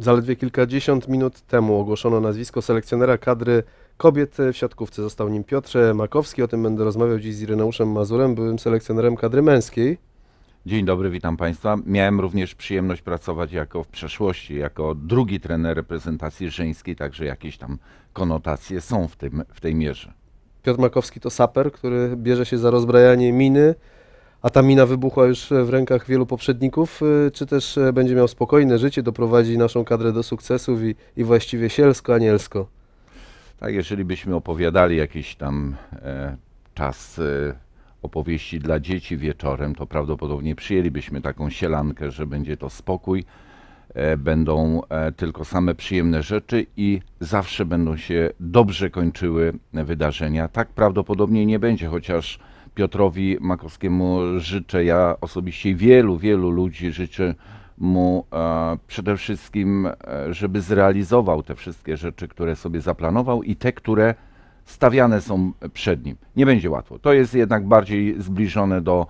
Zaledwie kilkadziesiąt minut temu ogłoszono nazwisko selekcjonera kadry kobiet w siatkówce. Został nim Piotr Makowski, o tym będę rozmawiał dziś z Ireneuszem Mazurem, byłym selekcjonerem kadry męskiej. Dzień dobry, witam Państwa. Miałem również przyjemność pracować jako w przeszłości, jako drugi trener reprezentacji żeńskiej, także jakieś tam konotacje są w, tym, w tej mierze. Piotr Makowski to saper, który bierze się za rozbrajanie miny, a ta mina wybuchła już e, w rękach wielu poprzedników, e, czy też e, będzie miał spokojne życie, doprowadzi naszą kadrę do sukcesów i, i właściwie sielsko, anielsko? Tak, jeżeli byśmy opowiadali jakiś tam e, czas e, opowieści dla dzieci wieczorem, to prawdopodobnie przyjęlibyśmy taką sielankę, że będzie to spokój, e, będą tylko same przyjemne rzeczy i zawsze będą się dobrze kończyły wydarzenia. Tak prawdopodobnie nie będzie, chociaż Piotrowi Makowskiemu życzę, ja osobiście wielu, wielu ludzi życzę mu e, przede wszystkim, e, żeby zrealizował te wszystkie rzeczy, które sobie zaplanował i te, które stawiane są przed nim. Nie będzie łatwo. To jest jednak bardziej zbliżone do,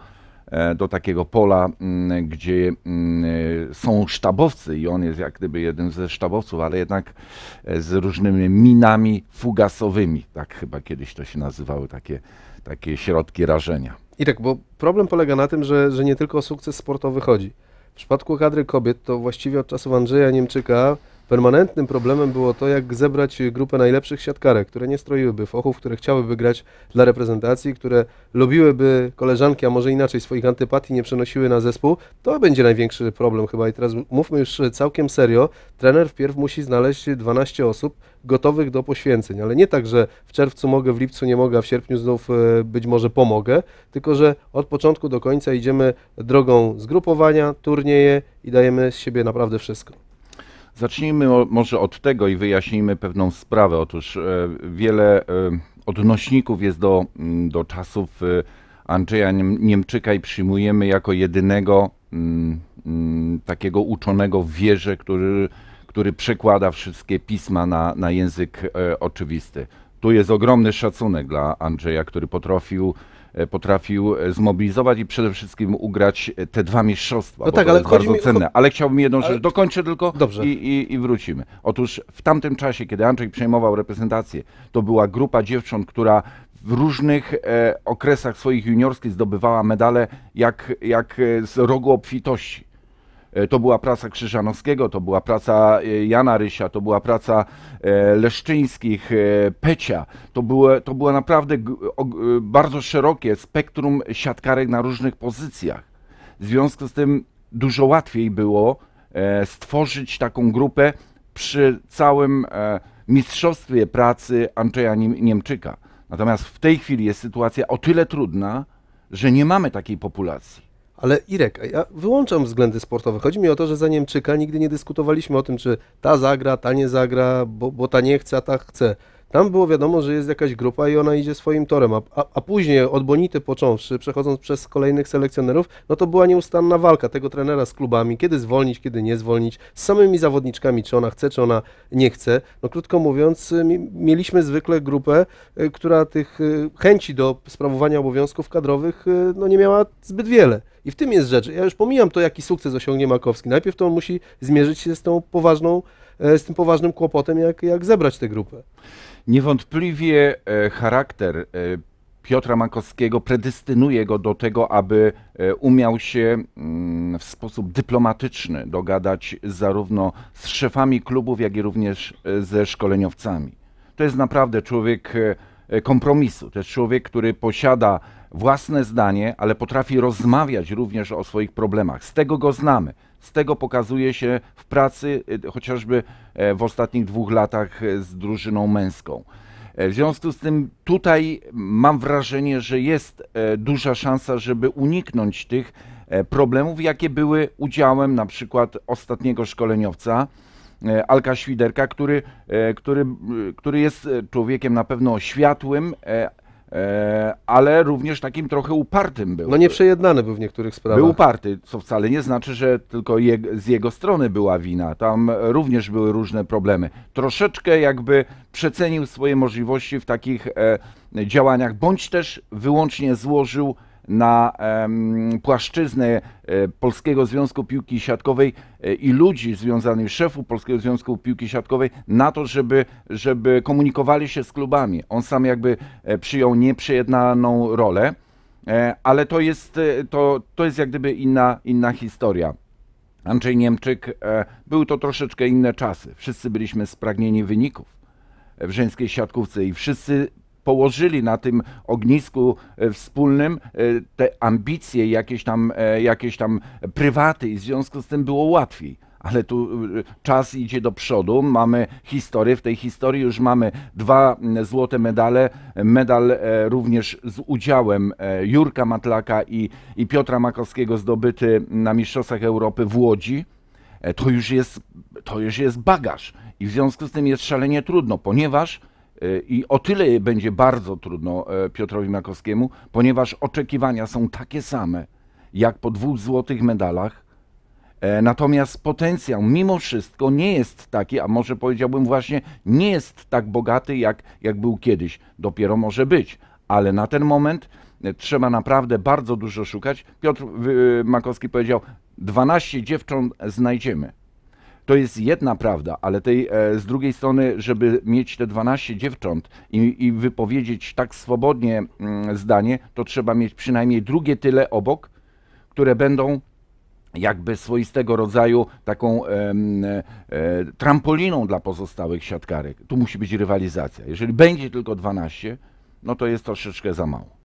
e, do takiego pola, mm, gdzie mm, są sztabowcy i on jest jak gdyby jeden ze sztabowców, ale jednak z różnymi minami fugasowymi. Tak chyba kiedyś to się nazywały takie takie środki rażenia. I tak, bo problem polega na tym, że, że nie tylko o sukces sportowy chodzi. W przypadku kadry kobiet to właściwie od czasów Andrzeja Niemczyka Permanentnym problemem było to, jak zebrać grupę najlepszych siatkarek, które nie stroiłyby fochów, które chciałyby grać dla reprezentacji, które lubiłyby koleżanki, a może inaczej swoich antypatii nie przenosiły na zespół. To będzie największy problem chyba. I teraz mówmy już całkiem serio. Trener wpierw musi znaleźć 12 osób gotowych do poświęceń, ale nie tak, że w czerwcu mogę, w lipcu nie mogę, a w sierpniu znów e, być może pomogę, tylko że od początku do końca idziemy drogą zgrupowania, turnieje i dajemy z siebie naprawdę wszystko. Zacznijmy może od tego i wyjaśnijmy pewną sprawę. Otóż e, wiele e, odnośników jest do, mm, do czasów e, Andrzeja Niemczyka i przyjmujemy jako jedynego mm, mm, takiego uczonego w wierze, który, który przekłada wszystkie pisma na, na język oczywisty. Tu jest ogromny szacunek dla Andrzeja, który potrafił e, potrafił e, zmobilizować i przede wszystkim ugrać e, te dwa mistrzostwa, no tak, ale jest bardzo mi... cenne. Ale chciałbym jedną ale... rzecz, dokończę tylko i, i, i, wrócimy. Otóż w tamtym czasie, kiedy Andrzej przejmował reprezentację, to była grupa dziewcząt, która w różnych e, okresach swoich juniorskich zdobywała medale jak, jak z rogu obfitości. E, to była praca Krzyżanowskiego, to była praca e, Jana Rysia, to była praca e, Leszczyńskich, Pecia. To, było, to było naprawdę bardzo szerokie spektrum siatkarek na różnych pozycjach. W związku z tym dużo łatwiej było stworzyć taką grupę przy całym mistrzostwie pracy Andrzeja Niemczyka. Natomiast w tej chwili jest sytuacja o tyle trudna, że nie mamy takiej populacji. Ale Irek, ja wyłączam względy sportowe. Chodzi mi o to, że za Niemczyka nigdy nie dyskutowaliśmy o tym, czy ta zagra, ta nie zagra, bo, bo ta nie chce, a ta chce. Tam było wiadomo, że jest jakaś grupa i ona idzie swoim torem, a, a, a, później od Bonity począwszy, przechodząc przez kolejnych selekcjonerów, no to była nieustanna walka tego trenera z klubami, kiedy zwolnić, kiedy nie zwolnić, z samymi zawodniczkami, czy ona chce, czy ona nie chce. No krótko mówiąc, y, mieliśmy zwykle grupę, y, która tych y, chęci do sprawowania obowiązków kadrowych no nie miała zbyt wiele. I w tym jest rzecz. Ja już pomijam to, jaki sukces osiągnie Makowski. Najpierw to on musi zmierzyć się z tą poważną, e, z tym poważnym kłopotem, jak, jak zebrać tę grupę. Niewątpliwie e, charakter e, Piotra Makowskiego predestynuje go do tego, aby umiał się mm, w sposób dyplomatyczny dogadać zarówno z szefami klubów, jak i również ze szkoleniowcami. To jest naprawdę człowiek E, kompromisu. To jest człowiek, który posiada własne zdanie, ale potrafi rozmawiać również o swoich problemach. Z tego go znamy. Z tego pokazuje się w pracy, e, chociażby e, w ostatnich dwóch latach z drużyną męską. W związku z tym tutaj mam wrażenie, że jest duża szansa, żeby uniknąć tych problemów, jakie były udziałem na przykład ostatniego szkoleniowca. E, Alka Świderka, który, e, który, który jest e, człowiekiem na pewno światłym, ale również takim trochę upartym był. No nieprzejednany był w niektórych sprawach. Był uparty, co wcale nie znaczy, że tylko je, z jego strony była wina. Tam również były różne problemy. Troszeczkę jakby przecenił swoje możliwości w takich działaniach, bądź też wyłącznie złożył na płaszczyznę e, Polskiego Związku Piłki Siatkowej e, i ludzi związanych, szefów Polskiego Związku Piłki Siatkowej, na to, żeby, żeby komunikowali się z klubami. On sam jakby e, przyjął nieprzejednaną rolę, ale to jest, to, to jest jak gdyby inna, inna historia. Andrzej Niemczyk, były to troszeczkę inne czasy. Wszyscy byliśmy spragnieni wyników w żeńskiej siatkówce i wszyscy położyli na tym ognisku e, wspólnym e, te ambicje, jakieś tam, e, jakieś tam prywaty i w związku z tym było łatwiej ale tu czas idzie do przodu, mamy historię, w tej historii już mamy dwa złote medale, medal również z udziałem Jurka Matlaka i, i Piotra Makowskiego zdobyty na Mistrzostwach Europy w Łodzi, to już jest, to już jest bagaż i w związku z tym jest szalenie trudno, ponieważ E, I o tyle będzie bardzo trudno e, Piotrowi Makowskiemu, ponieważ oczekiwania są takie same jak po dwóch złotych medalach. E, natomiast potencjał mimo wszystko nie jest taki, a może powiedziałbym właśnie, nie jest tak bogaty jak, jak był kiedyś. Dopiero może być, ale na ten moment trzeba naprawdę bardzo dużo szukać. Piotr Makowski powiedział: 12 dziewcząt znajdziemy. To jest jedna prawda, ale tej, e, z drugiej strony, żeby mieć te 12 dziewcząt i, i wypowiedzieć tak swobodnie mm, zdanie, to trzeba mieć przynajmniej drugie tyle obok, które będą jakby swoistego rodzaju taką e, e, trampoliną dla pozostałych siatkarek. Tu musi być rywalizacja. Jeżeli będzie tylko 12, no to jest troszeczkę za mało.